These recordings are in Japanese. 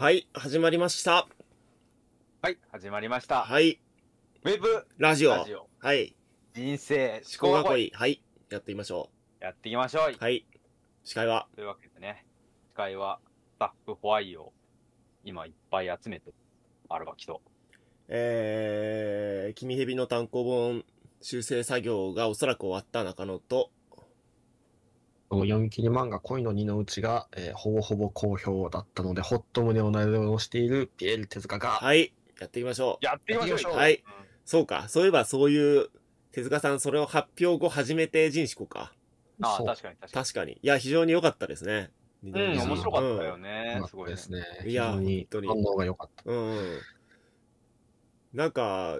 はい、始まりました。はい、始まりました。はい。ウェブラジオ。ジオはい。人生、思考が校。はい。やってみましょう。やっていきましょう。はい。司会はというわけでね、司会は、スタッフホワイを今いっぱい集めて、アルバキと。えー、君蛇の単行本修正作業がおそらく終わった中野と、読み切り漫画恋の二のうちが、えー、ほぼほぼ好評だったので、ほっと胸をなでをしているピエール手塚が。はい。やっていきましょう。やっていきましょう。はい。そうか。そういえばそういう、手塚さん、それを発表後初めて人志子か。ああ、確かに確かに。確かに。いや、非常に良かったですね。うん、面白かったよね。うん、すごいですね。いや、本当に。反応が良かった。うん、うん。なんか、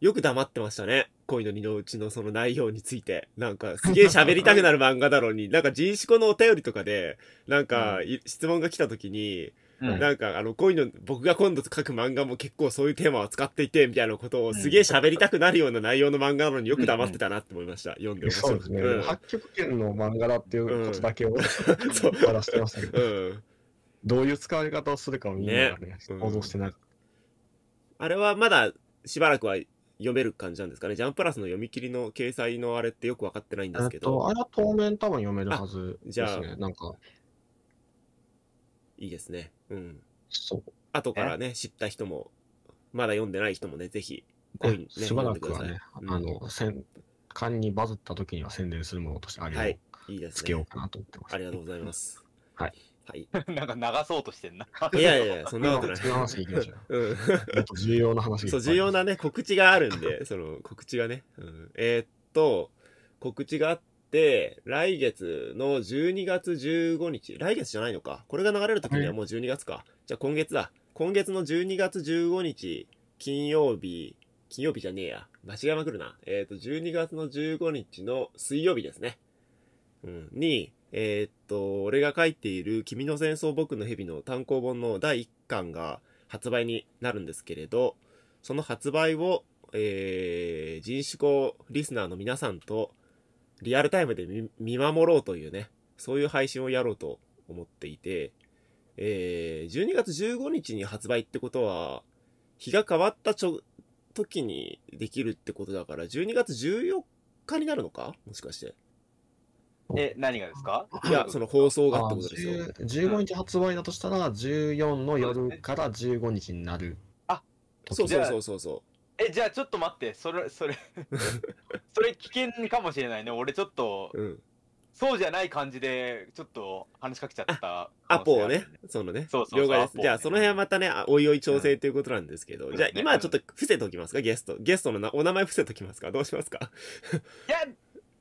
よく黙ってましたね。恋の二のうちのその内容について、なんかすげえ喋りたくなる漫画だろうに、なんか人種子のお便りとかで、なんか、うん、質問が来た時に、うん、なんかあの恋の僕が今度書く漫画も結構そういうテーマを使っていてみたいなことをすげえ喋りたくなるような内容の漫画なのによく黙ってたなって思いました、うんうん、読んでそうですね、うん、八極拳の漫画だっていうことだけを、うん、話してましたけど、うん、どういう使い方をするかをみんながねね想像してなあれはまだしばらくは読める感じなんですかね。ジャンプラスの読み切りの掲載のあれってよく分かってないんですけど。えっと、あれは当面多分読めるはずですね。じゃあなんか。いいですね。うん。そう。後からね、知った人も、まだ読んでない人もね、ぜひ、ごに、ね、しばらくはね、ん、あの、にバズった時には宣伝するものとしてあげを、はい、いいですね、つけようかなと思ってます。ありがとうございます。はい。はい。なんか流そうとしてんな。いやいや、そんなことない。違う話きましょう。うん。と重要な話そう、重要なね、告知があるんで、その、告知がね。うん、えー、っと、告知があって、来月の12月15日、来月じゃないのか。これが流れる時にはもう12月か。じゃあ今月だ。今月の12月15日、金曜日、金曜日じゃねえや。間違いまくるな。えっ、と、12月の15日の水曜日ですね。うん。に、えー、っと、俺が書いている君の戦争僕の蛇の単行本の第1巻が発売になるんですけれど、その発売を、えー、人種校リスナーの皆さんとリアルタイムで見守ろうというね、そういう配信をやろうと思っていて、えー、12月15日に発売ってことは、日が変わったちょ時にできるってことだから、12月14日になるのかもしかして。え、何がですかいや、その放送がってことですよ。15日発売だとしたら、14の夜から15日になる。あ、そうそうそうそうそう。え、じゃあちょっと待って、それ、それ それ危険かもしれないね。俺ちょっと、うん、そうじゃない感じで、ちょっと話しかけちゃった、ね、アポをね、そのね。そうそう了解です。ね、じゃあその辺はまたね、おいおい調整ということなんですけど、うん、じゃあ今ちょっと伏せおきますか、ゲスト。ゲストのお名前伏せおきますかどうしますかいや、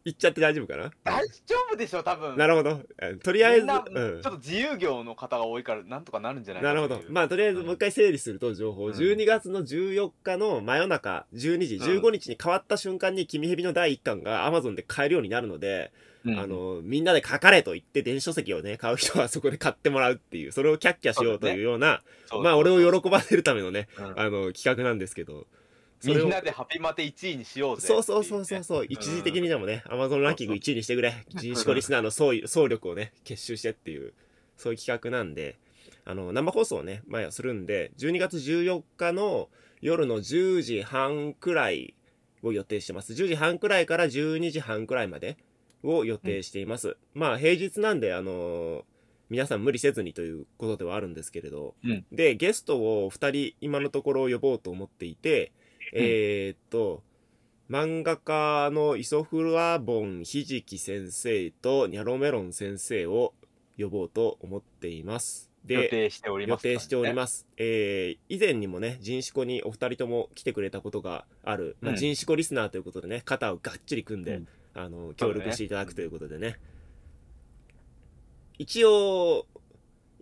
言っちゃって大丈夫かな大丈夫でしょ多分なるほどとりあえず、うん、ちょっと自由業の方が多いからなんとかなるんじゃないなるほどまあとりあえずもう一回整理すると情報、うん、12月の14日の真夜中12時15日に変わった瞬間に「君蛇」の第1巻が Amazon で買えるようになるので、うん、あのみんなで書かれと言って電子書籍をね買う人はそこで買ってもらうっていうそれをキャッキャしようというようなまあ俺を喜ばせるためのね、あの企画なんですけど。みんなでハピマテ1位にしようぜ、ね。そうそうそうそうそう、一時的にでもね、アマゾンランキング1位にしてくれ。人種コリスナーの総総力をね、結集してっていう、そういう企画なんで、あの、生放送をね、前はするんで、12月14日の夜の10時半くらいを予定してます。10時半くらいから12時半くらいまでを予定しています。うん、まあ、平日なんで、あのー、皆さん無理せずにということではあるんですけれど、うん、で、ゲストを2人今のところ呼ぼうと思っていて、えー、っと、漫画家のイソフラボンひじき先生とニャロメロン先生を呼ぼうと思っています。で、予定しております、ね、予定しております。えー、以前にもね、人種子にお二人とも来てくれたことがある、まあ、人種子リスナーということでね、肩をがっちり組んで、うん、あの、協力していただくということでね。ね一応、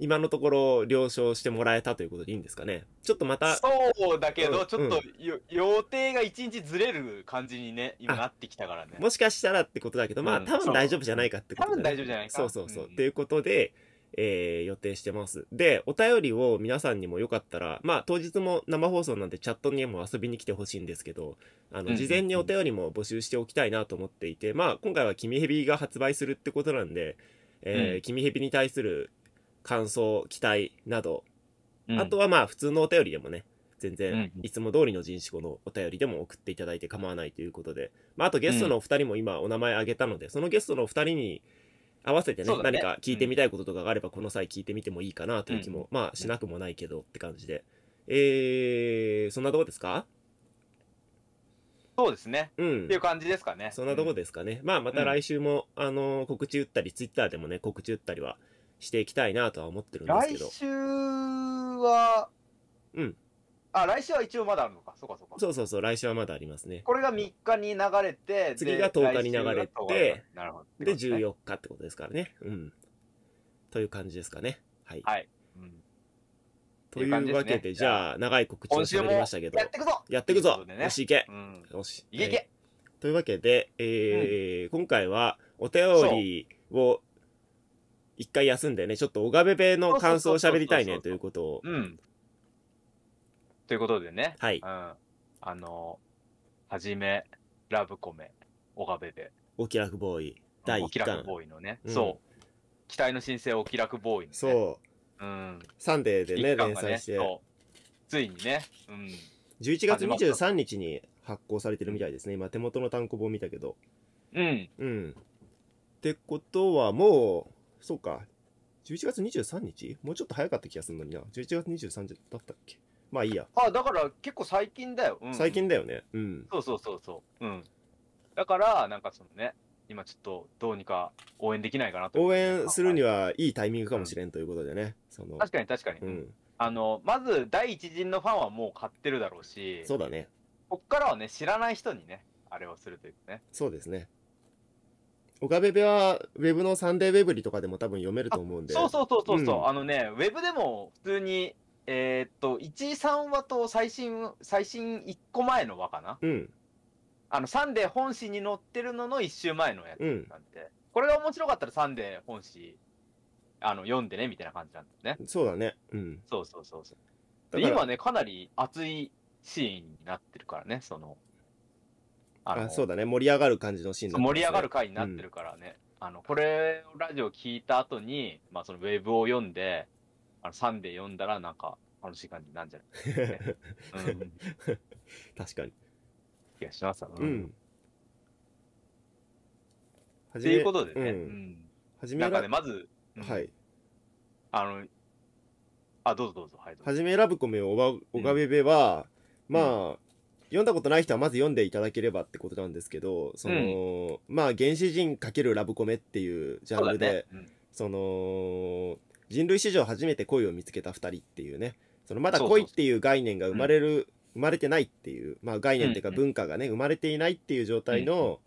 今のところ了承してもらえたということでいいんですかねちょっとまたそうだけど、うん、ちょっと、うん、予定が一日ずれる感じにね今なってきたからねもしかしたらってことだけどまあ、多分大丈夫じゃないかってこと、ね、多分大丈夫じゃないかそうそうそう、っていうことでえー、予定してます。で、お便りを皆さんにもよかったら、まあ当日も生放送なんでチャットにも遊びに来てほしいんですけど、あの、事前にお便りも募集しておきたいなと思っていて、まあ今回は君ヘビが発売するってことなんで、えー、うん、ヘビに対する感想、期待など、うん、あとはまあ普通のお便りでもね、全然いつも通りの人種子のお便りでも送っていただいて構わないということで、まあ、あとゲストのお二人も今お名前挙げたので、そのゲストのお二人に合わせてね、ね、何か聞いてみたいこととかがあればこの際聞いてみてもいいかなという気も、まあしなくもないけどって感じで、えー、そんなとこですかそうですね、うん、っていう感じですかね。そんなとこですかね。うん、まあ、また来週も、あの告知打ったり、ツイッターでもね、告知打ったりはしていきたいなとは思ってるんですけど。来週は、うん。あ、来週は一応まだあるのか。そうかそうか。そうそうそう、来週はまだありますね。これが3日に流れて、次が10日に流れて、なるほどで、14日ってことですからね。うん。という感じですかね。はい。はい。うんというわけで、じゃあ、長い告知をされましたけど。やってくぞやってくぞよし、いけ、よし。いけいけ、というわけで、えー今回はお便りを一回休んでね、ちょっとガベべの感想を喋りたいねということを。うん。ということでね。はい。うん。あの、はじめ、ラブコメ、小ベべお気楽ボーイ、第1巻。お気楽ボーイのね、うん、そう。期待の新星お気楽ボーイの、ね、そう。うん。サンデーでね、ね連載して。ついにね。うん。11月23日に発行されてるみたいですね。今、手元の単行本見たけど。うん。うん。ってことは、もう、そうか。11月23日もうちょっと早かった気がするのにな。11月23日だったっけまあいいや。あ、だから結構最近だよ。うん、最近だよね。うん。そうそうそうそう。うん。だから、なんかそのね、今ちょっとどうにか応援できないかなと。応援するにはいいタイミングかもしれんということでね。うん、その確かに確かに。うん。あの、まず第一陣のファンはもう買ってるだろうし。そうだね。こっからはね、知らない人にね、あれをするというね。そうですね。岡部部は、ウェブのサンデーウェブリとかでも多分読めると思うんで。そうそうそうそうそう、うん、あのね、ウェブでも普通に、えー、っと、1、3話と最新、最新1個前の話かな。うん。あの、サンデー本誌に載ってるのの1週前のやつなんで、うん、これが面白かったらサンデー本誌、あの、読んでね、みたいな感じなんですね。そうだね。うん。そうそうそうそう。今ね、かなり熱いシーンになってるからね、その、あそうだね盛り上がる感じのシーン、ね、盛り上がる回になってるからね、うん、あのこれラジオ聞いた後にまあそのウェブを読んであのサンデー読んだらなんか楽しい感じなんじゃない、ね うん、確かに気がしますうん、うん、っていうことでね、うん、うん、なんかねまず、はい、あのあどうぞどうぞはいはじめラブコメおば、おがべべは、まあ、読んだことない人はまず読んでいただければってことなんですけどその、うん、まあ原始人×ラブコメっていうジャンルでそ、ねうん、その人類史上初めて恋を見つけた2人っていうねそのまだ恋っていう概念が生まれる生まれてないっていう、まあ、概念っていうか文化がね生まれていないっていう状態の、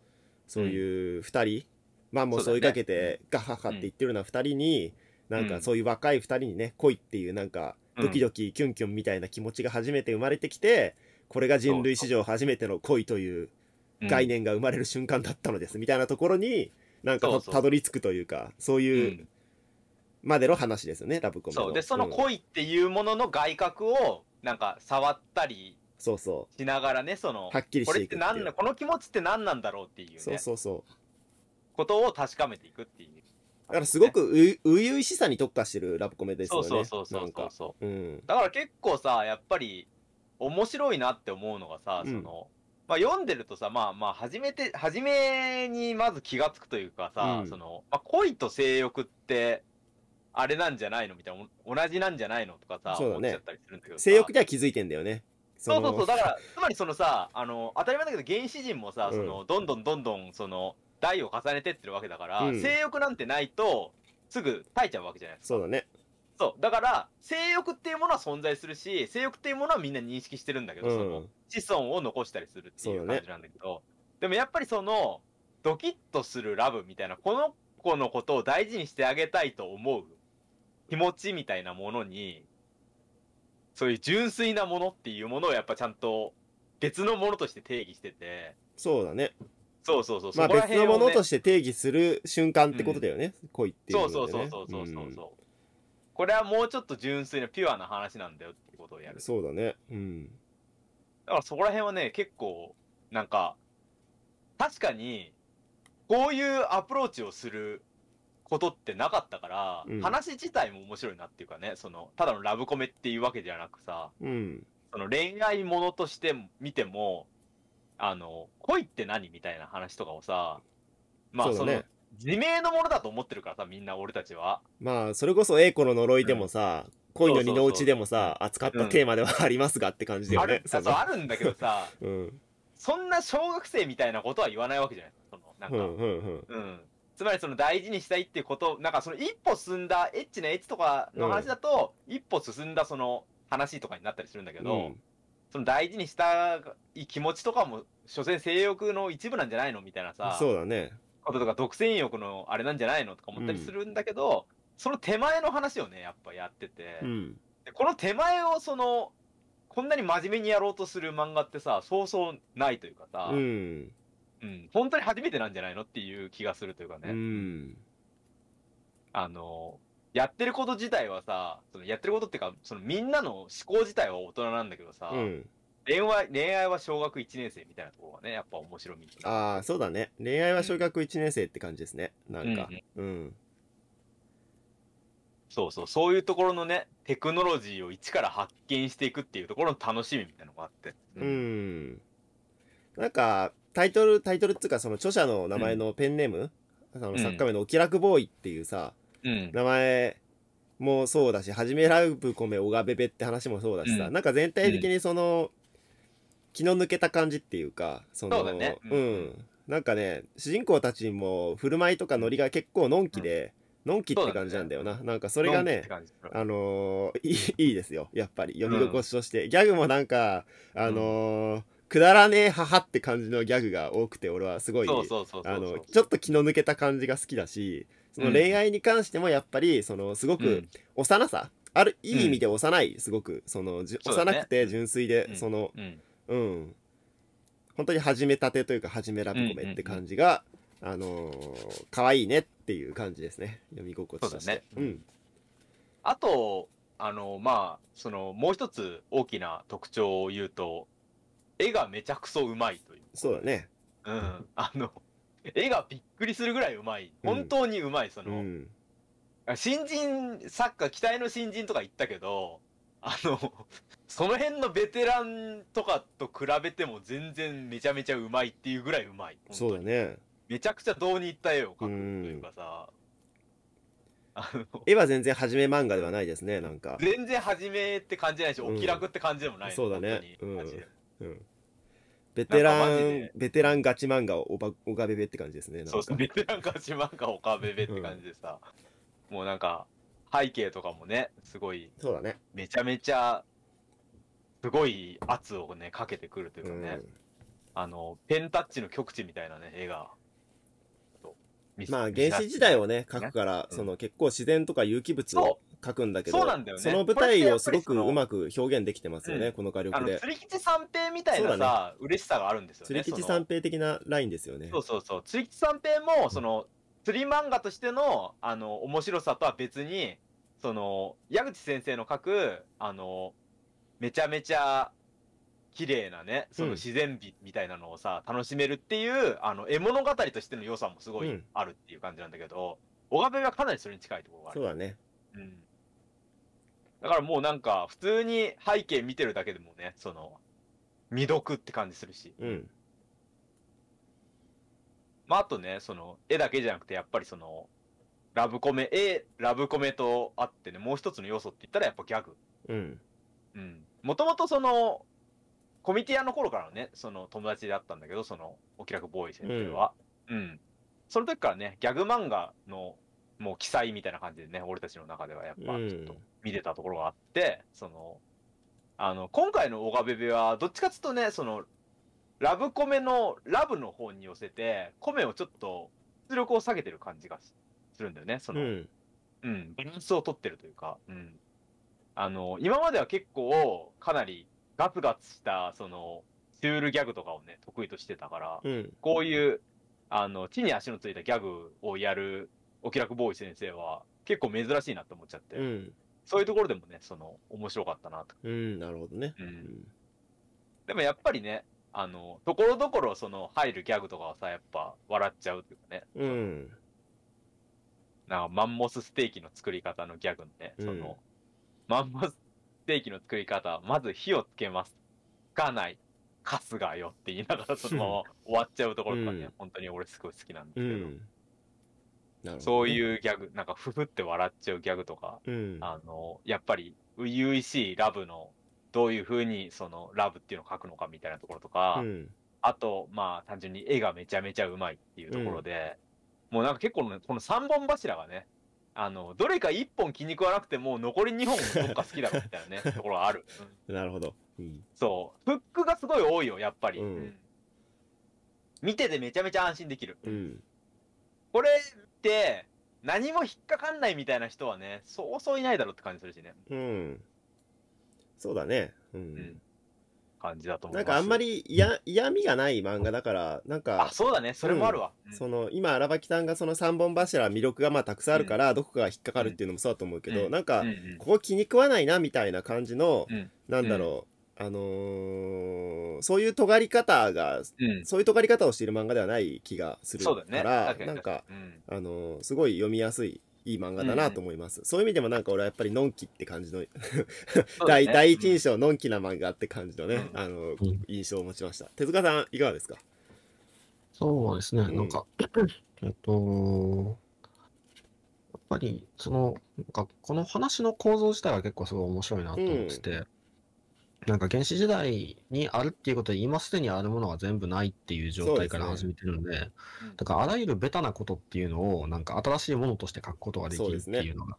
そういう2人、まあもう追いかけてガハハって言ってるような2人に、なんかそういう若い2人にね恋っていうなんかドキドキキュンキュンみたいな気持ちが初めて生まれてきて、これが人類史上初めての恋という概念が生まれる瞬間だったのです、みたいなところになんかたどり着くというかそういうまでの話ですよね、ラブコメの。でその恋っていうものの外角をなんか触ったりそうそうしながらねそのはっきりしていくこれって何この気持ちって何なんだろうっていう、ね、そうそうそうことを確かめていくっていう、だからすごく初々しさに特化してるラブコメですよねそうそうそうそうそう、うん、だから結構さやっぱり面白いなって思うのがさ、その、まあ、読んでるとさ、まあまあ、初めて、初めにまず気がつくというかさ、うんその、まあ、恋と性欲って、あれなんじゃないのみたいな、同じなんじゃないのとかさ、そうだね思っちゃったりするんだけど性欲では気づいてんだよね。そうそうそう、だから、つまりそのさ、あの、当たり前だけど原始人もさ、その、どんどんどんどん、その、代を重ねてってるわけだから、うん性欲なんてないと、すぐ耐えちゃうわけじゃないですか。そうだね。そう。だから、性欲っていうものは存在するし、性欲っていうものはみんな認識してるんだけど、うん、その、子孫を残したりするっていう感じなんだけど、ね、でもやっぱりその、ドキッとするラブみたいな、この子のことを大事にしてあげたいと思う気持ちみたいなものに、そういう純粋なものっていうものをやっぱちゃんと別のものとして定義してて。そうだね。そうそうそう。まあ、別のものとして定義する瞬間ってことだよね。うん、恋っていう、ね、そうそうそうそうそうそう。うんこれはもうちょっと純粋なピュアな話なんだよってことをやる。そうだね。うん。だからそこら辺はね、結構、なんか、確かに、こういうアプローチをすることってなかったから、うん、話自体も面白いなっていうかね、その、ただのラブコメっていうわけじゃなくさ、うん、その恋愛ものとして見ても、あの、恋って何みたいな話とかをさ、まあその、自明のものだと思ってるからさ、みんな俺たちは。まあ、それこそ A 子の呪いでもさ、恋の二の内でもさ、扱ったテーマではありますがって感じで。よね。あるあるんだけどさ、うん、そんな小学生みたいなことは言わないわけじゃないそのなんか、うんうんうん、つまりその大事にしたいっていうこと、なんかその一歩進んだ、エッチなエッチとかの話だと、うん、一歩進んだその話とかになったりするんだけど、うん、その大事にしたい気持ちとかも、所詮性欲の一部なんじゃないのみたいなさ。そうだね。こととか独占欲のあれなんじゃないのとか思ったりするんだけど、うん、その手前の話をね、やっぱやってて、うん、でこの手前をその、こんなに真面目にやろうとする漫画ってさ、そうそうないというかさ、うん、うん、本当に初めてなんじゃないのっていう気がするというかね。うん、あの、やってること自体はさ、そのやってることっていうか、そのみんなの思考自体は大人なんだけどさ、うん、恋愛、恋愛は小学1年生みたいなところがね、やっぱ面白み。ああ、そうだね。恋愛は小学1年生って感じですね。うん、なんか、うん、うん。そうそう、そういうところのね、テクノロジーを一から発見していくっていうところの楽しみみたいなのがあって。うん。うん、なんか、タイトル、タイトルっていうか、その著者の名前のペンネーム、うん、その作家名のお気楽ボーイっていうさ、うん、名前もそうだし、はじめラブコメオガベベって話もそうだしさ、うん、なんか全体的にその、気の抜けた感じっていうかそのそうだねうんうんなんかね主人公たちも振る舞いとかノリが結構のんきで、のんきって感じなんだよな、なんかそれがねあのーいいいですよやっぱり読み心地として、ギャグもなんかあのーくだらねえ母って感じのギャグが多くて俺はすごいあのちょっと気の抜けた感じが好きだしその恋愛に関してもやっぱりそのすごく幼さ、あるいい意味で幼いすごくその幼くて純粋で、そのうん本当に始めたてというか始めラブコメって感じが、うんうんうん、あのー、可愛いねっていう感じですね読み心地としてね、うん、あとあのまあそのもう一つ大きな特徴を言うと絵がめちゃくそうまいというそうだねうんあの 絵がびっくりするぐらいうまい本当にうまい、うん、その、うん、新人作家期待の新人とか言ったけどあのその辺のベテランとかと比べても全然めちゃめちゃうまいっていうぐらいうまい。そうだね。めちゃくちゃどうにいった絵を描くというかさ。絵は全然初め漫画ではないですね、なんか。全然初めって感じないし、お気楽って感じでもない、うん、そうだね。うん。ベテラン、ベテランガチ漫画おば、おがべべって感じですね。そうすね。ベテランガチ漫画おかべべって感じでさ、うん、もうなんか、背景とかもね、すごい、そうだね。めちゃめちゃすごい圧をね、かけてくるというかね、うんあの、ペンタッチの極致みたいなね、絵が。まあ、原始時代をね、描くから、その結構自然とか有機物を描くんだけど、そね。その舞台をすごくうまく表現できてますよね、うん、この画力で。釣り吉三平みたいなさ、う、ね、嬉しさがあるんですよね。釣り吉三平的なラインですよね。そうそうそう。釣り吉三平も、その、釣り漫画としての、あの、面白さとは別に、その、矢口先生の描く、あの、めちゃめちゃ綺麗なね、その自然美みたいなのをさ、うん、楽しめるっていう、あの、絵物語としての良さもすごいあるっていう感じなんだけど、小川はかなりそれに近いところがある。そうだね。うん。だからもうなんか、普通に背景見てるだけでもね、その、未読って感じするし。うん。まあ、あとね、その、絵だけじゃなくて、やっぱりその、ラブコメ、絵、ラブコメとあってね、もう一つの要素って言ったらやっぱギャグ。うん。もともとその、コミティアの頃からね、その友達だったんだけど、その、お気楽ボーイ先生は。うん、うん。その時からね、ギャグ漫画の、もう記載みたいな感じでね、俺たちの中ではやっぱ、ちょっと見てたところがあって、うん、その、あの、今回のオガベベは、どっちかっつうとね、その、ラブコメの、ラブの方に寄せて、コメをちょっと、出力を下げてる感じがするんだよね、その、うん、うん、バランスを取ってるというか、うん。あの、今までは結構、かなりガツガツした、その、シュールギャグとかをね、得意としてたから、うん、こういう、あの、地に足のついたギャグをやる、お気楽ボーイ先生は、結構珍しいなと思っちゃって、うん、そういうところでもね、その、面白かったなと。うん、なるほどね。うん。でもやっぱりね、あの、ところどころその、入るギャグとかはさ、やっぱ、笑っちゃうっていうかね。うん。なんか、マンモスステーキの作り方のギャグのね、その、うんマンモステーキの作り方は、まず火をつけます。つかない。カスがよって言いながら、そのまま終わっちゃうところとかね、うん本当に俺すごい好きなんですけど、ん。ねそういうギャグ、なんかふふって笑っちゃうギャグとか、うん。あの、やっぱり、初々しいラブの、どういうふうにそのラブっていうのを書くのかみたいなところとか、うん。あと、まあ単純に絵がめちゃめちゃうまいっていうところで、もうなんか結構ね、この三本柱がね、あの、どれか1本気に食わなくても、残り2本どっか好きだみたいなね、ところはある。なるほど、うん。そう。フックがすごい多いよ、やっぱり。うん、見ててめちゃめちゃ安心できる。うん、これって、何も引っかかんないみたいな人はね、そうそういないだろうって感じするしね。うん。そうだね。うん。感じだと思なんかあんまりや嫌味がない漫画だからなんかあそうだねそれもあるわ、うん、その今荒牧さんがその3本柱魅力がまあたくさんあるから、うん、どこかが引っかかるっていうのもそうだと思うけど、うん、なんか、ここ気に食わないなみたいな感じの、うん、なんだろう、あのー、そういう尖り方が、そういう尖り方をしている漫画ではない気がするから、ね、なんか、あのー、すごい読みやすいいい漫画だなと思います、うん、そういう意味でもなんか俺はやっぱりのんきって感じのね、第一印象のんきな漫画って感じのね、うん、あの印象を持ちました手塚さんいかがですかそうですね、なんかえっとやっぱりそのなんかこの話の構造自体は結構すごい面白いなと思ってて、なんか原始時代にあるっていうことで、今すでにあるものは全部ないっていう状態から始めてるんで、でね、だからあらゆるベタなことっていうのを、なんか新しいものとして書くことができるっていうのが、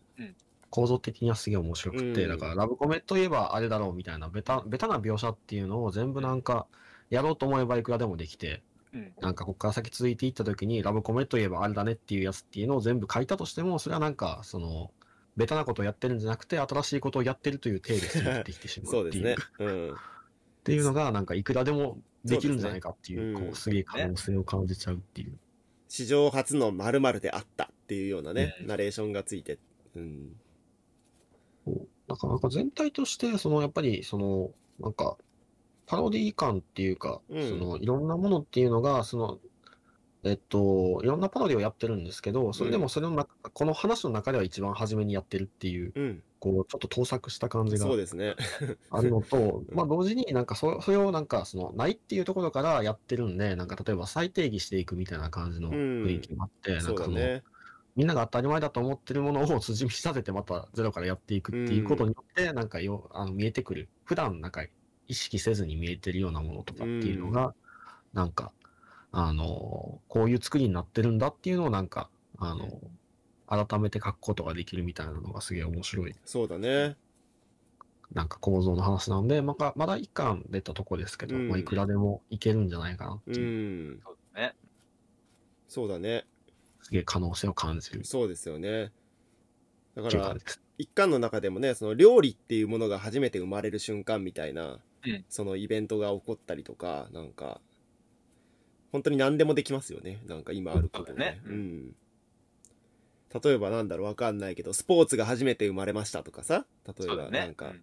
構造的にはすげえ面白くて、うん、だからラブコメといえばあれだろうみたいなベタ、ベタな描写っていうのを全部なんか、やろうと思えばいくらでもできて、なんかここから先続いていった時に、ラブコメといえばあれだねっていうやつっていうのを全部書いたとしても、それはなんか、その、ベタなことをやってるんじゃなくて、新しいことをやってるという義で進ってきてしまうそうですね。うん。っていうのが、なんかいくらでもできるんじゃないかっていう、うねうん、こう、すげえ可能性を感じちゃうっていう。史上初の〇〇であったっていうようなね、ナレーションがついて、うん。なかなか全体として、その、やっぱり、その、なんか、パロディ感っていうか、うん、その、いろんなものっていうのが、その、えっと、いろんなパロディをやってるんですけど、それでもそれの中、うん、この話の中では一番初めにやってるっていう、うん、こう、ちょっと盗作した感じが。そうですね。あ るのと、まあ同時になんかそ、それをなんかその、ないっていうところからやってるんで、なんか例えば再定義していくみたいな感じの雰囲気もあって、うん、なんかその、ね、みんなが当たり前だと思ってるものを 辻見させてまたゼロからやっていくっていうことによって、なんかよ、あの、見えてくる。普段なんか意識せずに見えてるようなものとかっていうのが、なんか、あの、こういう作りになってるんだっていうのをなんか、あの、改めて書くことができるみたいなのがすげえ面白い。そうだね。なんか構造の話なんで、まだ、まだ一巻出たとこですけど、うん、まあいくらでもいけるんじゃないかなっていう。うん。そうだね。そうだね。すげえ可能性を感じる。そうですよね。だから、一巻の中でもね、その料理っていうものが初めて生まれる瞬間みたいな、うん、そのイベントが起こったりとか、なんか、本当に何でもできますよねなんか今あることね、ね、うん、例えばなんだろうわかんないけどスポーツが初めて生まれましたとかさ例えばなんか、ね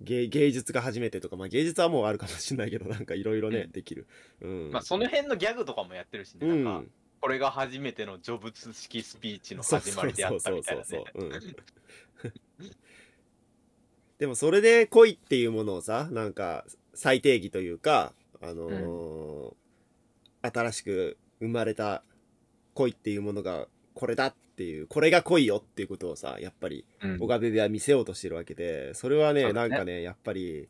芸術が初めてとか、まあ、芸術はもうあるかもしれないけどなんかいろいろね、うん、できる、うんまあ、その辺のギャグとかもやってるしねなんか、これが初めてのジョブズ式スピーチの始まりであったみたいな、ね、そうそうそうう、ん、でもそれで恋っていうものをさなんか再定義というかあのー新しく生まれた恋っていうものがこれだっていうこれが恋よっていうことをさやっぱり小川では見せようとしてるわけでそれはね、ね、なんかねやっぱり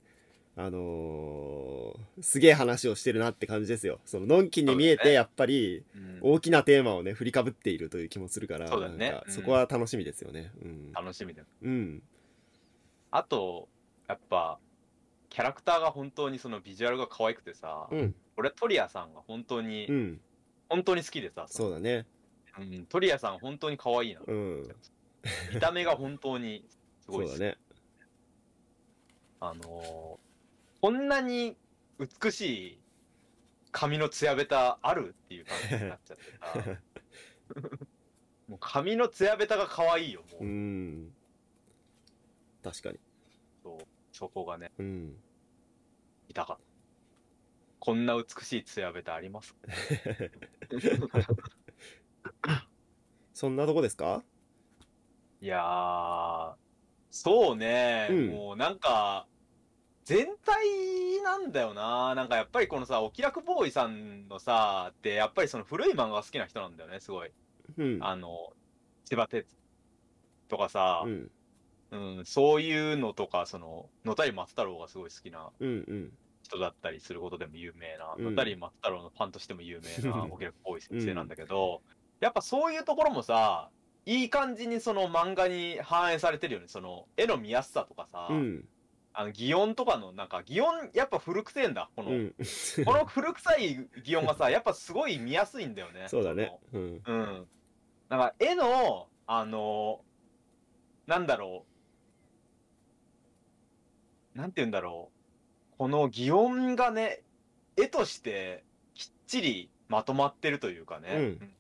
あのー、すげえ話をしてるなって感じですよそののんきに見えてやっぱり大きなテーマをね振りかぶっているという気もするからそ、ね,、かそこは楽しみですよね、うん、楽しみだうんあとやっぱキャラクターが本当にそのビジュアルが可愛くてさ、うん、俺トリアさんが本当に、うん、本当に好きでさ。そうだね。うん、トリアさん本当に可愛いな。うん。見た目が本当にすごいそうだね。あのー、こんなに美しい髪の艶べたあるっていう感じになっちゃってさ。もう髪の艶べたが可愛いよ、もう。うん。確かに。そう、そこがね。うん。いたかこんな美しいツヤベタあります そんなとこですかいやー、そうね、うん、もうなんか、全体なんだよな。なんかやっぱりこのさ、お気楽ボーイさんのさ、ってやっぱりその古い漫画が好きな人なんだよね、すごい。うん、あの、千葉哲とかさ、うん、うん、そういうのとか、その、野谷松太郎がすごい好きな人だったりすることでも有名な、うんうん、野谷松太郎のファンとしても有名な、お 客っぽい先生なんだけど、うん、やっぱそういうところもさ、いい感じにその漫画に反映されてるよね。その、絵の見やすさとかさ、うん、あの、擬音とかの、なんか、擬音、やっぱ古くせえんだ。この、うん、この古臭い擬音がさ、やっぱすごい見やすいんだよね。そうだね。うん。うん。なんか、絵の、あの、なんだろう、なんて言うんだろう。この擬音がね、絵としてきっちりまとまってるというかね。うん、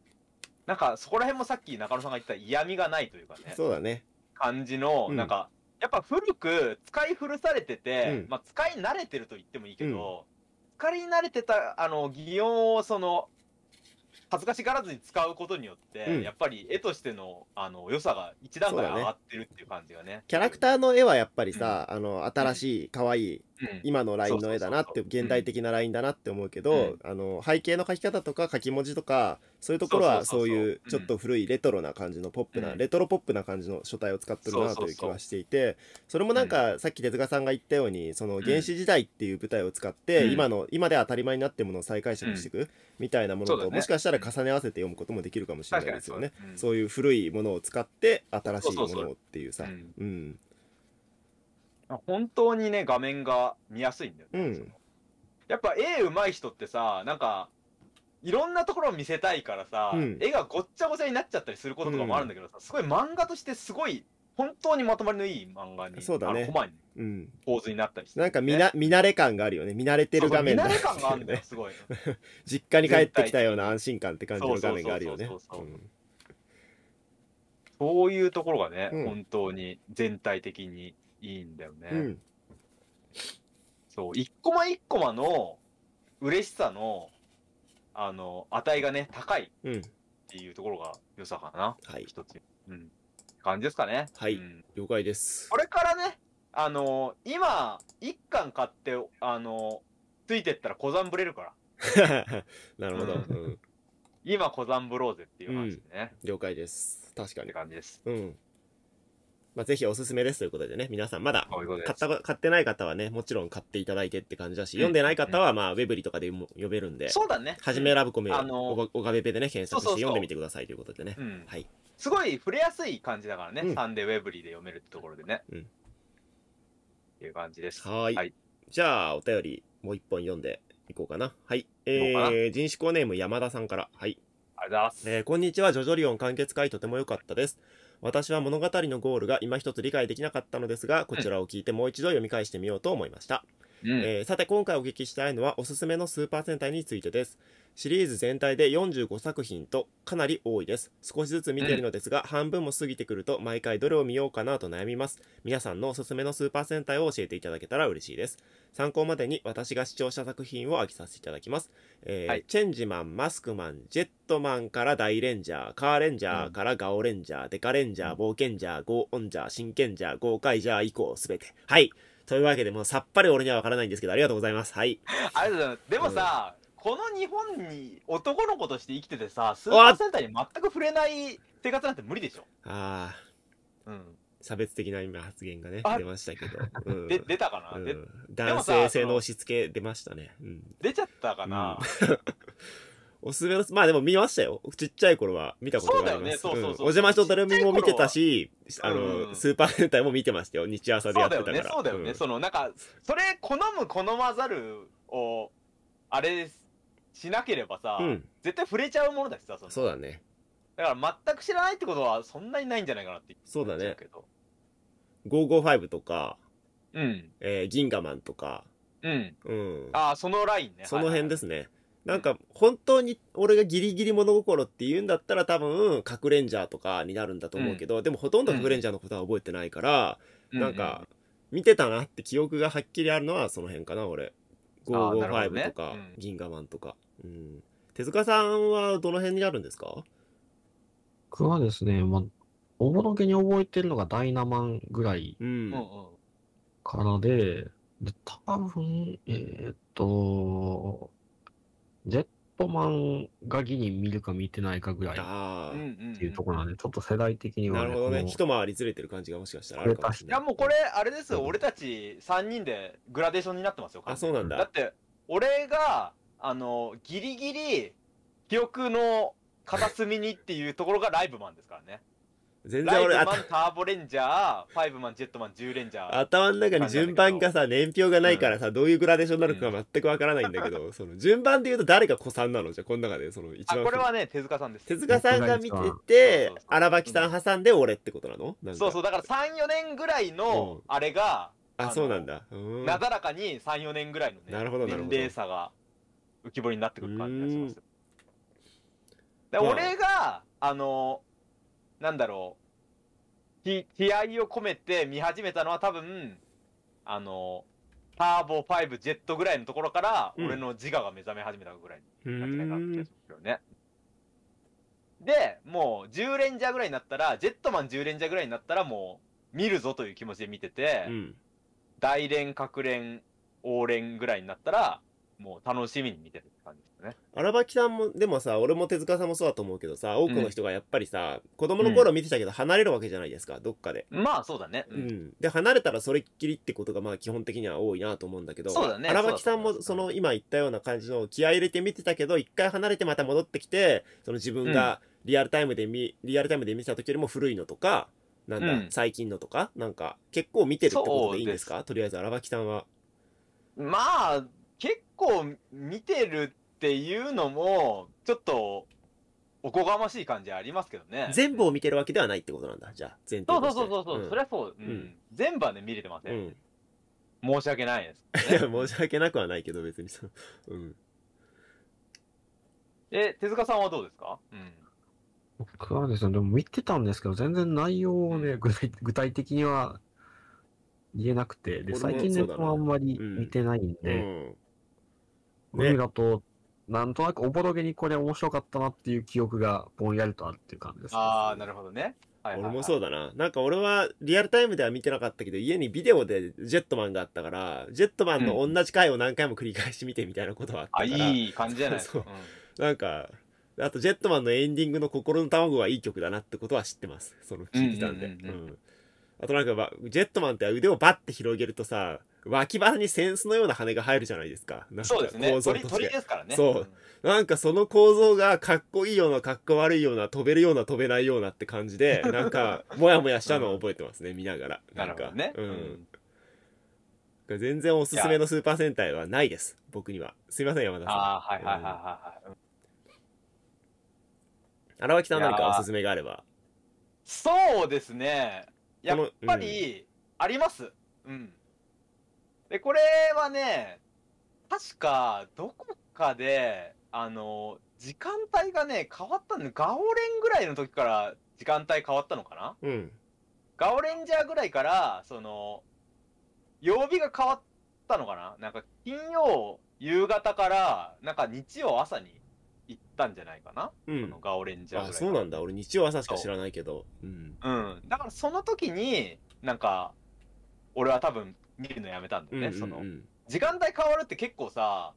なんかそこら辺もさっき中野さんが言った嫌味がないというかね。そうだね。感じの、なんか、やっぱ古く使い古されてて、うん、まあ使い慣れてると言ってもいいけど、うん、使い慣れてた、あの、擬音をその、恥ずかしがらずに使うことによって、うん、やっぱり絵としてのあの良さが一段階上がってるっていう感じがね、ね、キャラクターの絵はやっぱりさ、うん、あの新しい可愛い今の LINE の絵だなって現代的な LINE だなって思うけど、あの背景の描き方とか書き文字とかそういうところはそういうちょっと古いレトロな感じのポップな、レトロポップな感じの書体を使ってるなという気はしていてそれもなんかさっき手塚さんが言ったようにその原始時代っていう舞台を使って、今の今では当たり前になってるものを再解釈していくみたいなものと、もしかしたら重ね合わせて読むこともできるかもしれないですよね。そういう古いものを使って新しいものをっていうさ。うん本当にね、画面が見やすいんだよね。うん、やっぱ絵上手い人ってさ、なんか、いろんなところを見せたいからさ、うん、絵がごっちゃごちゃになっちゃったりすることとかもあるんだけどさ、うん、すごい漫画としてすごい、本当にまとまりのいい漫画に、そうだね。コマに、うん、になったりして、ね、なんか見な、見慣れ感があるよね。見慣れてる画面だ、ね、見慣れ感があるんだよ、すごい。実家に帰ってきたような安心感って感じの画面があるよね。そういうところがね、本当に全体的にいいんだよね。うん、そう、一コマ一コマの嬉しさの、あの、値がね、高いっていうところが良さかな。はい。一つ。うん。感じですかね。はい。うん、了解です。これからね、あの今、一巻買って、あのついてったら小山ぶれるから。なるほど。うん、今、小山ぶろうぜっていう感ね、うん、了解です。確かに。って感じです。うん。まあ、ぜひおすすめですということでね、皆さんまだ買った買ってない方はね、もちろん買っていただいてって感じだし、読んでない方はまあ、ウェブリとかで呼べるんで、そうだね。はじめラブコメ、を、おがべべでね、検索して読んでみてくださいということでね。はい。すごい触れやすい感じだからね、サンデーウェブリーで読めるってところでね。うん。っていう感じです。はいはい、じゃあ、お便り、もう一本読んでいこうかな。はい。えー、人種コネーム山田さんから。はい。ありがとうございます。えー、こんにちは、ジョジョリオン完結会とても良かったです。私は物語のゴールが今一つ理解できなかったのですが、こちらを聞いてもう一度読み返してみようと思いました。うん、えー、さて今回お聞きしたいのはおすすめのスーパー戦隊についてです、シリーズ全体で45作品とかなり多いです少しずつ見ているのですが、うん、半分も過ぎてくると毎回どれを見ようかなと悩みます皆さんのおすすめのスーパー戦隊を教えていただけたら嬉しいです参考までに私が視聴した作品を挙げさせていただきます、えーはい、チェンジマンマスクマンジェットマンから大レンジャーカーレンジャーからガオレンジャー、デカレンジャー冒険ジャーゴーオンジャー真剣ジャー豪快ジャー以降すべてはいというわけでもうさっぱり俺には分からないんですけどありがとうございますはい ありがとうございますでもさ、うんこの日本に男の子として生きててさ、スーパーセンターに全く触れない生活なんて無理でしょ。ああ。うん。差別的な今発言がね、出ましたけど。うん、で出たかな、うん、男性性の押し付け出ましたね。うん、出ちゃったかな、うん おすすめの、まあでも見ましたよ。ちっちゃい頃は見たことがあります。そうだよね、そうそうそう。お邪魔しとみも見てたし、あの、うん、スーパーターも見てましたよ。日朝でやってたから。そうだよね、そうだよね。うん、その、なんか、それ好む好まざるを、あれです。しなければさ、うん、絶対触れちゃうものだしさ、そそうだね。だから全く知らないってことはそんなにないんじゃないかなってそうだね。555とか、うん。えー、銀河マンとか、うん。うん。ああ、そのラインね。その辺ですね。はいはいなんか、本当に俺がギリギリ物心って言うんだったら多分、核レンジャーとかになるんだと思うけど、うん、でもほとんど核レンジャーのことは覚えてないから、うん、なんか、見てたなって記憶がはっきりあるのはその辺かな、俺。555とか、ねうん、銀河マンとか。手塚さんはどの辺にあるんですか僕はですね、まあ、おぼろげに覚えてるのがダイナマンぐらいからで、うん、で多分、えー、っと、ジェットマンがギリ見るか見てないかぐらいっていうところなんで、ちょっと世代的には、ね、なるほどね、一回りずれてる感じがもしかしたらあるかもしれない。いや、もうこれ、あれですよ、俺たち3人でグラデーションになってますよ、あ、そうなんだ。だって、俺が、あの、ギリギリ、記憶の片隅にっていうところがライブマンですからね。全然俺、ライブマン、ターボレンジャー、ファイブマン、ジェットマン、ューレンジャー。頭の中に順番がさ、年表がないからさ、うん、どういうグラデーションなのか全くわからないんだけど、うん、その順番で言うと誰が子さんなのじゃこの中で、その一番。これはね、手塚さんです。手塚さんが見てて、荒牧さん挟んで俺ってことなの、そうそう、だから3、4年ぐらいの、あれが、あそうなんだ、なだらかに34年ぐらいの、ね、なるほど年齢差が浮き彫りになってくる感じがします。で、俺が、あの、なんだろう、気合を込めて見始めたのは多分、あの、ターボ5ジェットぐらいのところから、俺の自我が目覚め始めたぐらいなっじゃないかなって気がしますよね。で、もう、10レンジャーぐらいになったら、ジェットマン10レンジャーぐらいになったら、もう、見るぞという気持ちで見てて、うん、大連、各連、王連ぐらいになったら、もう楽しみに見てるって感じですね。荒牧さんも、でもさ、俺も手塚さんもそうだと思うけどさ、多くの人がやっぱりさ、うん、子供の頃見てたけど離れるわけじゃないですか、どっかで。まあそうだね。うん。で、離れたらそれっきりってことがまあ基本的には多いなと思うんだけど、そうだね。荒牧さんもその今言ったような感じの気合入れて見てたけど、一回離れてまた戻ってきて、その自分がリアルタイムで見、うん、リアルタイムで見てた時よりも古いのとか、なんだ、うん、最近のとか、なんか結構見てるってことでいいんですかとりあえず荒牧さんは。まあ、結構見てるっていうのも、ちょっと、おこがましい感じありますけどね。全部を見てるわけではないってことなんだ、じゃあ、全そうそうそうそう、うん、それはそう、うん、うん、全部はね、見れてません。うん、申し訳ないです、ね、申し訳なくはないけど、別にその、うん。え、手塚さんはどうですかうん。僕はですね、でも見てたんですけど、全然内容をね、具体具体的には言えなくて、で、最近ね、はあんまり見てないんで、無理だと、なんとなくおぼろげにこれ面白かったなっていう記憶がぼんやりとあるっていう感じです、ね。ああ、なるほどね。はいはいはい、俺もそうだな。なんか俺はリアルタイムでは見てなかったけど、家にビデオでジェットマンがあったから、ジェットマンの同じ回を何回も繰り返し見てみたいなことはあったから。うん、あ、いい感じじゃないですか。うん、なんか、あとジェットマンのエンディングの心の卵はいい曲だなってことは知ってます。その聞いてたんで。うんあとなんか、ジェットマンって腕をバッて広げるとさ、脇腹に扇子のような羽が入るじゃないですか。なんかそうですね。鳥鳥ですからね。そう。なんかその構造がかっこいいような、かっこ悪いような、飛べるような、飛べないようなって感じで、なんか、モヤモヤしたのを覚えてますね、見ながら。なんか、ね。うん、全然おすすめのスーパー戦隊はないです、僕には。すいません、山田さん。ああ、はいはいはいはい。うん荒脇さん何かおすすめがあればそうですねやっぱりありますうんで、これはね、確か、どこかで、あの、時間帯がね、変わったんで、ガオレンぐらいの時から時間帯変わったのかなうん。ガオレンジャーぐらいから、その、曜日が変わったのかななんか、金曜夕方から、なんか日曜朝に行ったんじゃないかな、うん、のガオレンジャーあ、そうなんだ。俺日曜朝しか知らないけど。ううん。うん。だからその時に、なんか、俺は多分見るのやめたんだよね、うんうんうん、その。時間帯変わるって結構さ、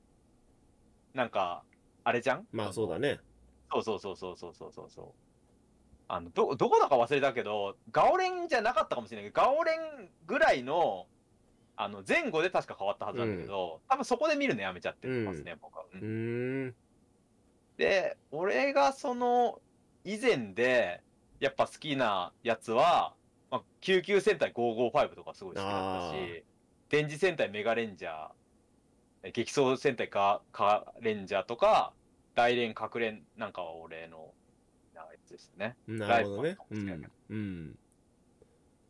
なんか、あれじゃんまあそうだね。そうそうそうそうそうそうそう。あの、ど、どこだか忘れたけど、ガオレンじゃなかったかもしれないけど、ガオレンぐらいの、あの、前後で確か変わったはずなんだけど、うん、多分そこで見るのやめちゃってますね、うん、僕は、うん。で、俺がその、以前で、やっぱ好きなやつは、まあ、救急戦隊555とかすごい好きだったし、電磁戦隊メガレンジャー、激走戦隊カカレンジャーとか、大連かくれんなんかは俺の、なやつですね。なるほどね。うん、うん。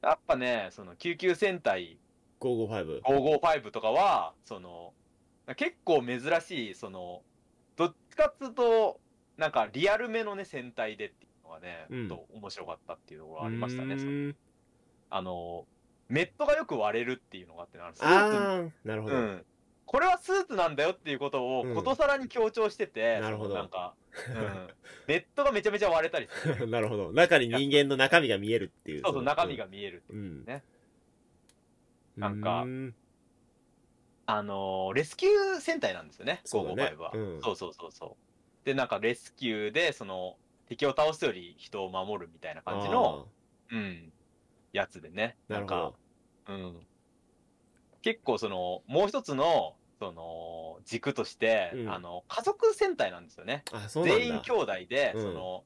やっぱね、その救急戦隊555。とかは、その、結構珍しい、その、どっちかっつうと、なんかリアルめのね、戦隊でっていうのがね、うん、と面白かったっていうところありましたね。あの、メットがよく割れるっていうのがあってなるああ、なるほど、うん。これはスーツなんだよっていうことをことさらに強調してて、うん、なるほど。なんか、うん、ネ ットがめちゃめちゃ割れたりする。なるほど。中に人間の中身が見えるっていう。そうそう、中身が見えるっていうね。なんか、あのー、レスキュー戦隊なんですよね、555、ね、は、うん、そうそうそうそう。で、なんかレスキューで、その、敵を倒すより人を守るみたいな感じの、うん、やつでね。なんか、うん。結構その、もう一つの、その、軸として、うん、あの、家族戦隊なんですよね。全員兄弟で、うん、その、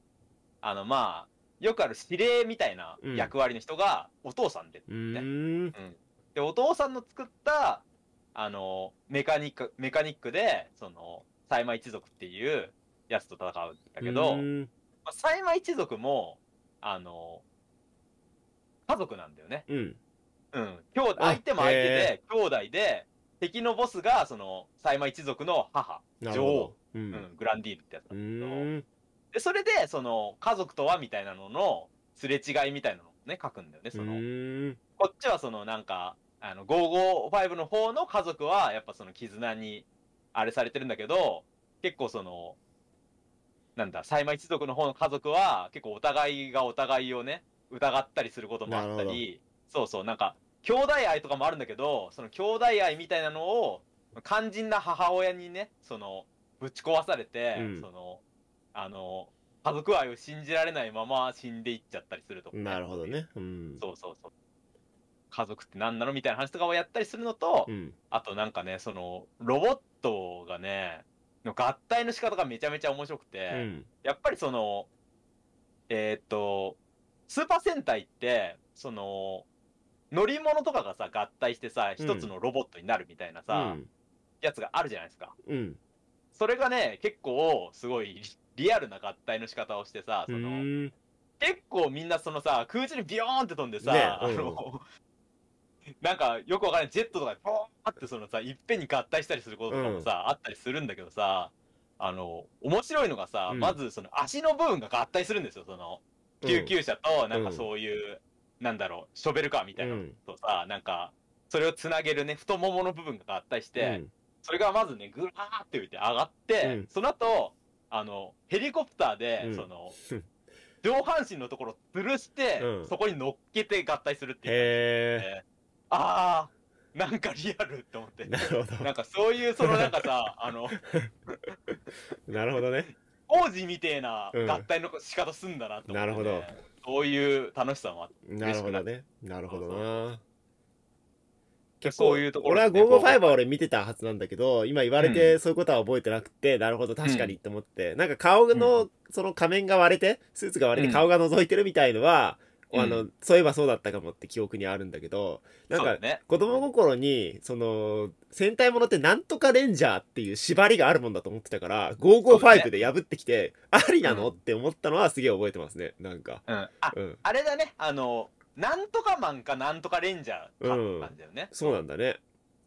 あの、まあ、よくある指令みたいな役割の人がお父さんで、ね、うん、うん。で、お父さんの作った、あの、メカニック、メカニックで、その、サイマ一族っていうやつと戦うんだけど、サイマ一族も、あの、家族なんだよね。うん。うん。兄弟、相手も相手で、兄弟で、敵のボスが、その、サイマ一族の母、女王、うん、グランディールってやつなんだけど、で、それで、その、家族とはみたいなのの、すれ違いみたいなのをね、書くんだよね、その。こっちはその、なんか、あの、555の方の家族は、やっぱその絆に、あれされてるんだけど、結構その、なんだ、サイマ一族の方の家族は、結構お互いがお互いをね、疑ったりすることもあったり、そうそう、なんか、兄弟愛とかもあるんだけど、その兄弟愛みたいなのを、肝心な母親にね、その、ぶち壊されて、うん、その、あの、家族愛を信じられないまま死んでいっちゃったりするとか、ね、なるほどね。うん。そうそうそう。家族って何なのみたいな話とかをやったりするのと、うん、あとなんかね、その、ロボットがね、の合体の仕方がめちゃめちゃ面白くて、うん、やっぱりその、えー、っと、スーパー戦隊って、その、乗り物とかがさ、合体してさ、一、つのロボットになるみたいなさ、うん、やつがあるじゃないですか。うん。それがね、結構、すごいリアルな合体の仕方をしてさ、その、結構みんなそのさ、空中にビヨーンって飛んでさ、ね、あの、なんかよくわからないジェットとかでポーンってそのさ、いっぺんに合体したりすることとかもさ、あったりするんだけどさ、あの、面白いのがさ、まずその足の部分が合体するんですよ、その。救急車と、なんかそういう、なんだろう、ショベルカーみたいなのとさ、なんか、それをつなげるね、太ももの部分が合体して、それがまずね、ぐらーって浮いて上がって、その後、あの、ヘリコプターで、その、上半身のところを吊るして、そこに乗っけて合体するっていう感じで、あー、なんかリアルって思って。なるほど。なんかそういう、そのなんかさ、あの なるほどね。王子みてえな合体の仕方すんだなって思って、ね、なるほど。そういう楽しさもあって。なるほどね。なるほどな。結構、そういうところ、ね、俺は555は俺見てたはずなんだけど、今言われてそういうことは覚えてなくて、うん、なるほど、確かにって思って、うん、なんか顔の、その仮面が割れて、スーツが割れて顔が覗いてるみたいのは、あのそういえばそうだったかもって記憶にあるんだけどなんか、ね、子供心にその戦隊ものってなんとかレンジャーっていう縛りがあるもんだと思ってたから555で破ってきて、ね、ありなの、って思ったのはすげえ覚えてますねなんか、うん、あ,、うん、あれだねあのなんとかマンかなんとかレンジャーかなんだよね、うん、そうなんだね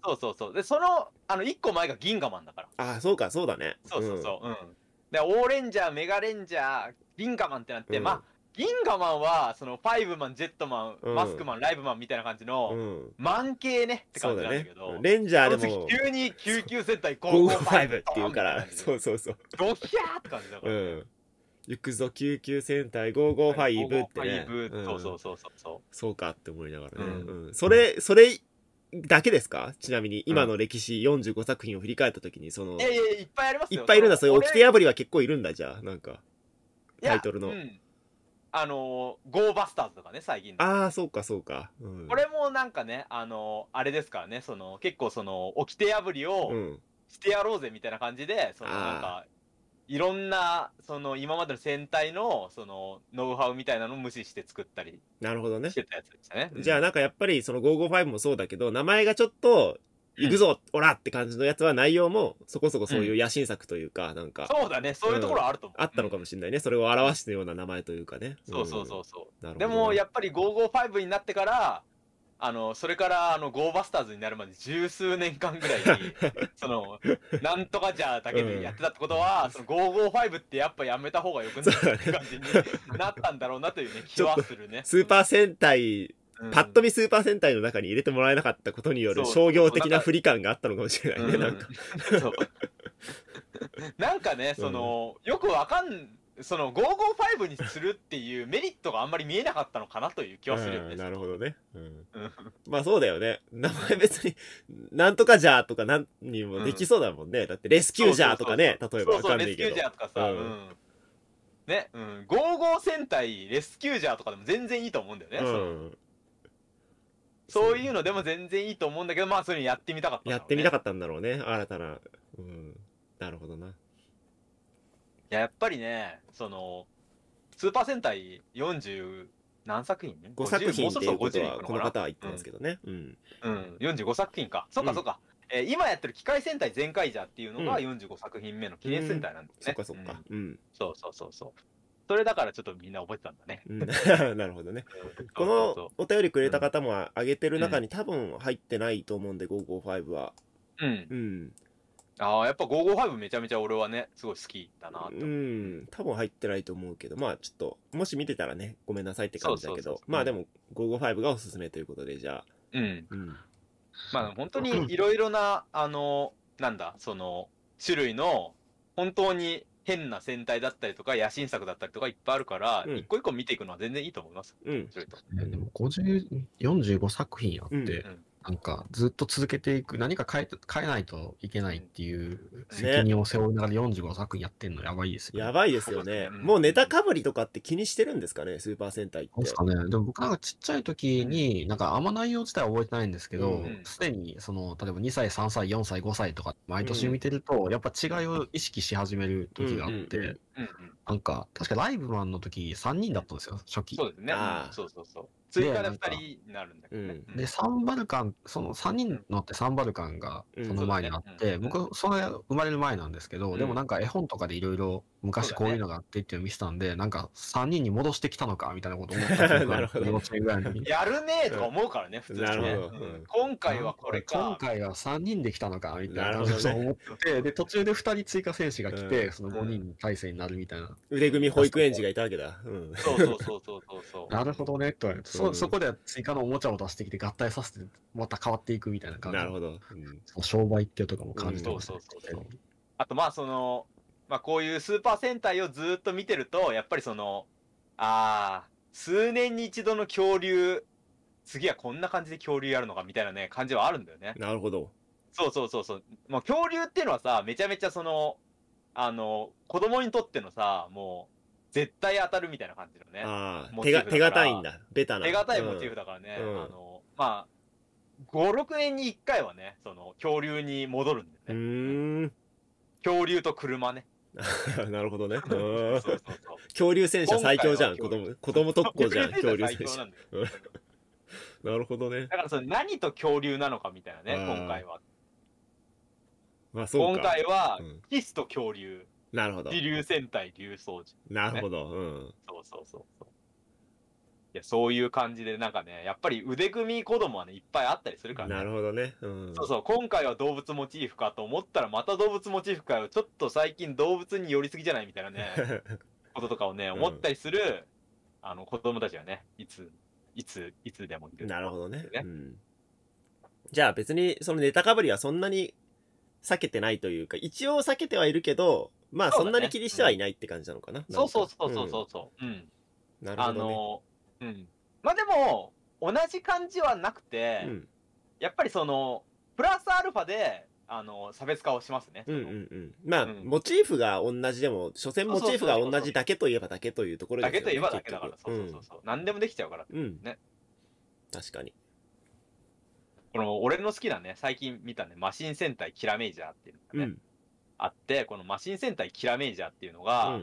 そうそうそうでそのあの1個前が銀河マンだからああそうかそうだねそうそうそう、うんでオーレンジャーメガレンジャー銀河マンってなって、まあ銀河マンは、その、ファイブマン、ジェットマン、マスクマン、ライブマンみたいな感じの、うんマン系ねってそ感うじだなんだねけど、レンジャーでも急に救急戦隊ゴーゴー5って言うからそうそうそうドキャーって感じだから、ん行くぞ救急戦隊555ってね555そうそうそうそうそう。かって思いながらね、うんそれそれだけですかちなみに今の歴史45作品を振り返った時にそのいやいや、いっぱいありますいっぱいいるんだそういう俺掟破りは結構いるんだじゃあなんかタイトルのうんあのー、ゴーバスターズとかね、最近。ああ、そうか、そうか、うん。これもなんかね、あのー、あれですからね、その、結構その、掟破りをしてやろうぜみたいな感じで、うん、その、なんか、いろんな、その、今までの戦隊の、その、ノウハウみたいなのを無視して作ったり、なるほどね。してたやつでしたね。じゃあ、なんかやっぱり、その、ゴゴーーファイブもそうだけど、名前がちょっと、行くぞ、おらって感じのやつは内容もそこそこそういう野心作というか、なんかそうだねそういうところあると思う、あったのかもしれないねそれを表したような名前というかねそうそうそうそう、でもやっぱり555になってからあのそれからあのゴーバスターズになるまで十数年間ぐらいに そのなんとかじゃだけでやってたってことは、うん、その555ってやっぱやめた方がよくなって感じになったんだろうなというね 気はするね。スーパー戦隊パッと見スーパー戦隊の中に入れてもらえなかったことによる商業的な不利感があったのかもしれないね、なんか。なんかね、その、よくわかん、その、555にするっていうメリットがあんまり見えなかったのかなという気はするですなるほどね。うん。まあそうだよね。名前別に、なんとかじゃーとかなんにもできそうだもんね。だってレスキュージャーとかね、例えばわかんないけど。レスキュージャーとかさ、うん。ね、うん。55戦隊レスキュージャーとかでも全然いいと思うんだよね。うん。そういうのでも全然いいと思うんだけど、まあそういうのやってみたかった、ね、やってみたかったんだろうね、新たな。うん。なるほどな。いや、やっぱりね、その、スーパー戦隊40何作品ね ?5 作品っていうことは、この方は言ってますけどね。うん。うん、45作品か。そっかそっか。うん、えー、今やってる機械戦隊全開ゃっていうのが45作品目の記念戦隊なんですね。うん、そっかそっか。うん。そうそうそうそう。それだからちょっとみんな覚えてたんだね。なるほどね。このお便りくれた方も上げてる中に多分入ってないと思うんで、555は。うん。うん。ああ、やっぱ555めちゃめちゃ俺はね、すごい好きだなうん。多分入ってないと思うけど、まあちょっと、もし見てたらね、ごめんなさいって感じだけど、まあでも555がおすすめということで、じゃあ。うん。うん、まあ本当にいろいろな、あの、なんだ、その、種類の、本当に変な戦隊だったりとか、野心作だったりとかいっぱいあるから、うん、一個一個見ていくのは全然いいと思います。うん。それと。でも45作品あって、うん、なんかずっと続けていく、何か変え変えないといけないっていう責任を背負いながら45作品やってんのやばいですよ、ね、やばいですよね。もうネタかぶりとかって気にしてるんですかね、スーパー戦隊って。ですかね。でも僕なんかちっちゃい時に、なんかあんま内容自体は覚えてないんですけど、す、で、にその、例えば2歳、3歳、4歳、5歳とか毎年見てると、やっぱ違いを意識し始める時があって、なんか確かライブマンの時3人だったんですよ、初期。そうですね。そうそうそう。追加で2人になるんだけど、ねうん、で、サンバルカン、その3人乗ってサンバルカンがその前にあって、僕、それ生まれる前なんですけど、でもなんか絵本とかでいろいろ昔こういうのがあってっていうのを見せたんで、ね、なんか3人に戻してきたのかみたいなこと思った どやるねえとか思うからね、普通に、ねうん、今回はこれか。今回は3人できたのかみたいなこと思って、ね、で、途中で2人追加選手が来て、うん、その5人体制になるみたいな。腕組み保育園児がいたわけだ。うん、そうそうそうそうそう。なるほどね、とそ。そこで追加のおもちゃを出してきて合体させて、また変わっていくみたいな感じ。なるほど。商売っていうとかも感じてます、ねそうそうそう。あとまあそのまあこういうスーパー戦隊をずっと見てると、やっぱりその、ああ、数年に一度の恐竜、次はこんな感じで恐竜やるのかみたいなね、感じはあるんだよね。なるほど。そうそうそうそう。まあ恐竜っていうのはさ、めちゃめちゃその、あの、子供にとってのさ、もう、絶対当たるみたいな感じのね。ああ、手が、手堅いんだ。ベタな。手堅いモチーフだからね。うん、あの、まあ、5、6年に1回はね、その、恐竜に戻るんだよね。恐竜と車ね。なるほどね。恐竜戦車最強じゃん。子供、子供特攻じゃん、恐竜戦車。なるほどね。だからその何と恐竜なのかみたいなね、今回は。まあそう今回は、キスと恐竜。なるほど。飛竜戦隊竜装なるほど。うん。そうそうそうそう。いや、そういう感じで、なんかね、やっぱり腕組み子供はね、いっぱいあったりするからね。なるほどね。うん。そうそう、今回は動物モチーフかと思ったら、また動物モチーフかよ。ちょっと最近動物に寄りすぎじゃないみたいなね、こととかをね、思ったりする、うん、あの、子供たちはね、いつ、いつ、いつでもいる、なるほどね。うん。じゃあ別に、そのネタかぶりはそんなに避けてないというか、一応避けてはいるけど、まあそんなに気にしてはいないって感じなのかな。そう、ねうん、そうそうそうそうそう。うん。なるほど、ね。あのうん。まあでも、同じ感じはなくて、うん、やっぱりその、プラスアルファで、あの、差別化をしますね。うんうんうん。まあ、うん、モチーフが同じでも、所詮モチーフが同じだけといえばだけというところですよね。だけといえばだけだから、そうそうそうそう、うん、何でもできちゃうから、うん、ね。確かに。この、俺の好きなね、最近見たね、マシン戦隊キラメイジャーっていうのがね、うん、あって、このマシン戦隊キラメイジャーっていうのが、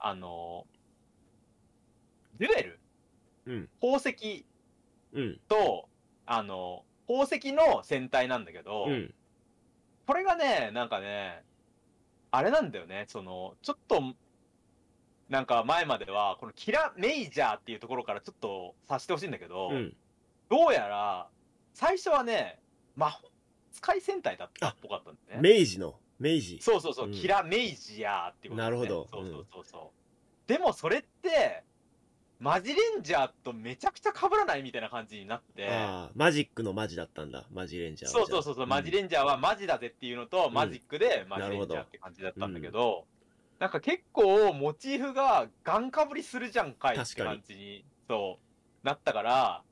あの、デュエル宝石と、うん、あの、宝石の戦隊なんだけど、うん、これがね、なんかね、あれなんだよね、その、ちょっと、なんか前までは、このキラメイジャーっていうところからちょっと察してほしいんだけど、うん、どうやら、最初はね、魔法使い戦隊だったっぽかったんだね。明治の。明治。そうそうそう、うん、キラメイジャーっていうこと、ね、なるほど。そうそうそうそう。うん、でもそれって、マジレンジャーとめちゃくちゃ被らないみたいな感じになって。マジックのマジだったんだ、マジレンジャーそうそうそうそう、うん、マジレンジャーはマジだぜっていうのと、マジックでマジレンジャーって感じだったんだけど、うん、なんか結構モチーフがガンかぶりするじゃんかいって感じに、そう、なったから、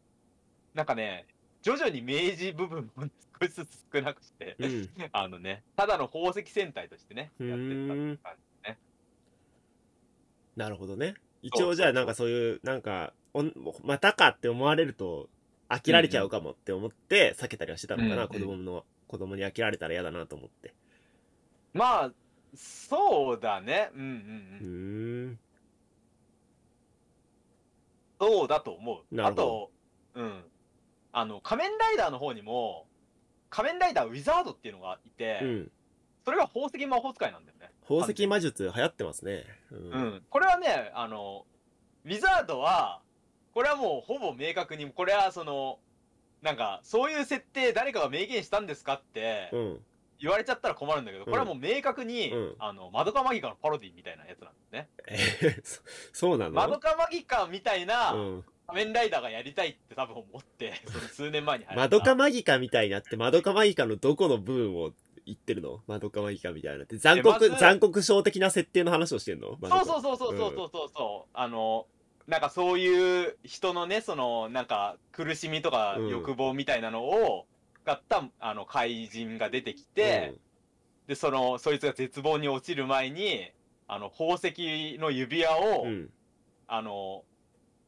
なんかね、徐々に明治部分も少しずつ少なくして、うん、あのね、ただの宝石戦隊としてね、やってたって感じね。なるほどね。一応じゃあなんかそういう、なんか、おんまたかって思われると、飽きられちゃうかもって思って避けたりはしてたのかな、うんうん、子供の、子供に飽きられたら嫌だなと思って。まあ、そうだね。うんうんうん。そうだと思う。あと、うん。あの、仮面ライダーの方にも、仮面ライダーウィザードっていうのがいて、うん、それが宝石魔法使いなんだよね。宝石魔術流行ってますね。うん。うん、これはね、あの、ウィザードは、これはもうほぼ明確に、これはその、なんか、そういう設定誰かが明言したんですかって、言われちゃったら困るんだけど、うん、これはもう明確に、うん、あの、マドカマギカのパロディみたいなやつなんですね。えー、そそうなのマドカマギカみたいな、仮面ライダーがやりたいって多分思って、その数年前に流行った。マドカマギカみたいなって、マドカマギカのどこの部分を言ってるの窓かマギかみたいなって残酷、ま残酷症的な設定の話をしてんのそうそうそうそうそうそうそうそう、あのなんかそういう人のねそのなんか苦しみとかう欲望みたいなのを買った、あの怪人が出てきて、でそのそいつが絶望に落ちる前にあの宝石の指輪を、ううんあの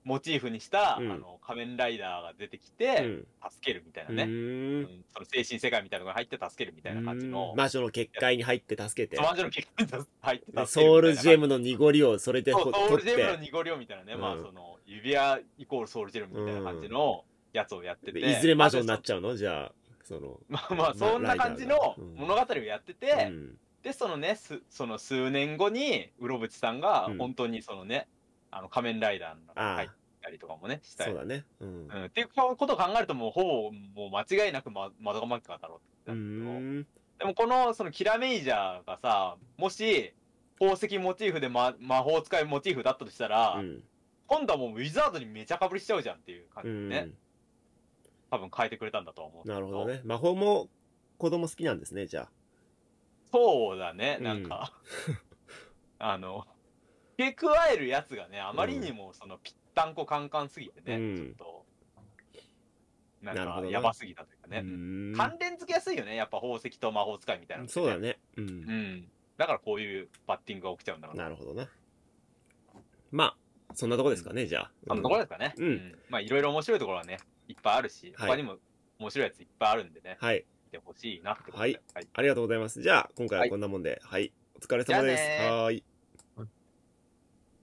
モチーフにした、うん、あの、仮面ライダーが出てきて、助けるみたいなね、うん。その精神世界みたいなのが入って助けるみたいな感じの。魔女の結界に入って助けて。魔女の結界に入って助ける。ソウルジェムの濁りをそれで取って。ソウルジェムの濁りをみたいなね、まあその、指輪イコールソウルジェムみたいな感じのやつをやってて。いずれ魔女になっちゃうのじゃあ、その。まあまあ、そんな感じの物語をやってて、で、そのね、すその数年後に、うろぶちさんが、本当にそのね、あの仮面ライダーのに入ったりとかもね、したい。そうだね。うん。うん、っていうことを考えると、もうほぼ、もう間違いなくま、窓がマッカーだろうってでもこの、そのキラメイジャーがさ、もし、宝石モチーフで、ま、魔法使いモチーフだったとしたら、うん、今度はもうウィザードにめちゃかぶりしちゃうじゃんっていう感じでね。多分変えてくれたんだと思う。なるほどね。魔法も子供好きなんですね、じゃあ。そうだね、なんか。うん、あの、付け加えるやつがね、あまりにもそのぴ断固カンカンすぎてね、うん、ちょっと、なんか、やばすぎたというかね。関連付けやすいよね、やっぱ宝石と魔法使いみたいな、ね、そうだね。うん。うん。だからこういうバッティングが起きちゃうんだろうな。なるほどな。まあ、そんなとこですかね、じゃあ。そんなところですかね。うん。まあ、いろいろ面白いところはね、いっぱいあるし、他にも面白いやついっぱいあるんでね。はい。てほしいなってことで、はい、はい、ありがとうございます。じゃあ、今回はこんなもんで、はい、はい、お疲れ様です。はい。